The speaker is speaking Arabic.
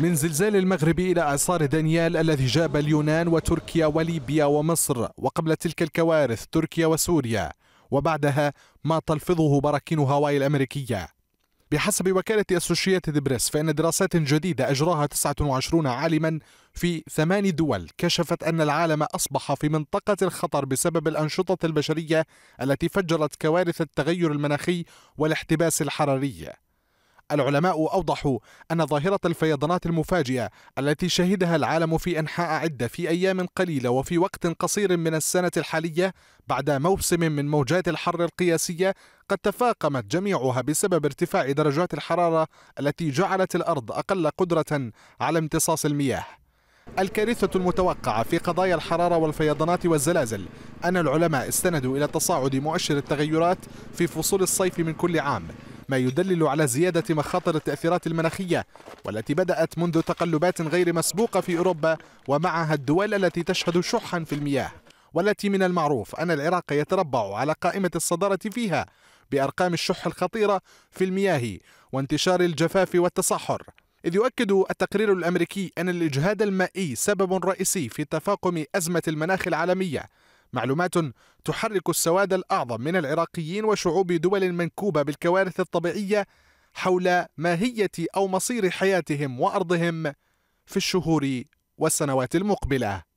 من زلزال المغرب إلى إعصار دانيال الذي جاب اليونان وتركيا وليبيا ومصر وقبل تلك الكوارث تركيا وسوريا وبعدها ما تلفظه براكين هاواي الأمريكية بحسب وكالة أسوشيتد بريس فإن دراسات جديدة أجراها 29 عالما في ثمان دول كشفت أن العالم أصبح في منطقة الخطر بسبب الأنشطة البشرية التي فجرت كوارث التغير المناخي والاحتباس الحراري العلماء أوضحوا أن ظاهرة الفيضانات المفاجئة التي شهدها العالم في أنحاء عدة في أيام قليلة وفي وقت قصير من السنة الحالية بعد موسم من موجات الحر القياسية قد تفاقمت جميعها بسبب ارتفاع درجات الحرارة التي جعلت الأرض أقل قدرة على امتصاص المياه الكارثة المتوقعة في قضايا الحرارة والفيضانات والزلازل أن العلماء استندوا إلى تصاعد مؤشر التغيرات في فصول الصيف من كل عام ما يدلل على زيادة مخاطر التأثيرات المناخية والتي بدأت منذ تقلبات غير مسبوقة في أوروبا ومعها الدول التي تشهد شحا في المياه والتي من المعروف أن العراق يتربع على قائمة الصدارة فيها بأرقام الشح الخطيرة في المياه وانتشار الجفاف والتصحر إذ يؤكد التقرير الأمريكي أن الإجهاد المائي سبب رئيسي في تفاقم أزمة المناخ العالمية معلومات تحرك السواد الأعظم من العراقيين وشعوب دول منكوبة بالكوارث الطبيعية حول ماهية أو مصير حياتهم وأرضهم في الشهور والسنوات المقبله